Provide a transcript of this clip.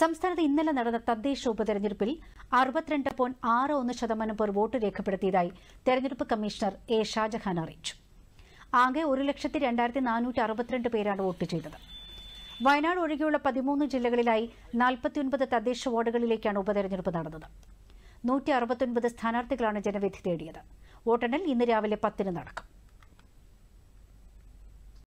സംസ്ഥാനത്ത് ഇന്നലെ നടന്ന തദ്ദേശ ഉപതെരഞ്ഞെടുപ്പിൽ അറുപത്തിരണ്ട് പോയിന്റ് ആറ് ഒന്ന് ശതമാനം പേർ വോട്ട് രേഖപ്പെടുത്തിയതായി തെരഞ്ഞെടുപ്പ് കമ്മീഷണർ എ ഷാജഹാൻ അറിയിച്ചു ആകെ ഒരു ലക്ഷത്തി രണ്ടായിരത്തി നാനൂറ്റി അറുപത്തിരണ്ട് പേരാണ് വോട്ട് ചെയ്തത് വയനാട് ഒഴികെയുള്ള പതിമൂന്ന് ജില്ലകളിലായി നാൽപ്പത്തിയൊൻപത് തദ്ദേശ വാർഡുകളിലേക്കാണ് ഉപതെരഞ്ഞെടുപ്പ് നടന്നത് നൂറ്റി അറുപത്തിയൊൻപത് സ്ഥാനാർത്ഥികളാണ് ജനവിധി തേടിയത് വോട്ടെണ്ണൽ ഇന്ന് രാവിലെ പത്തിന് നടക്കും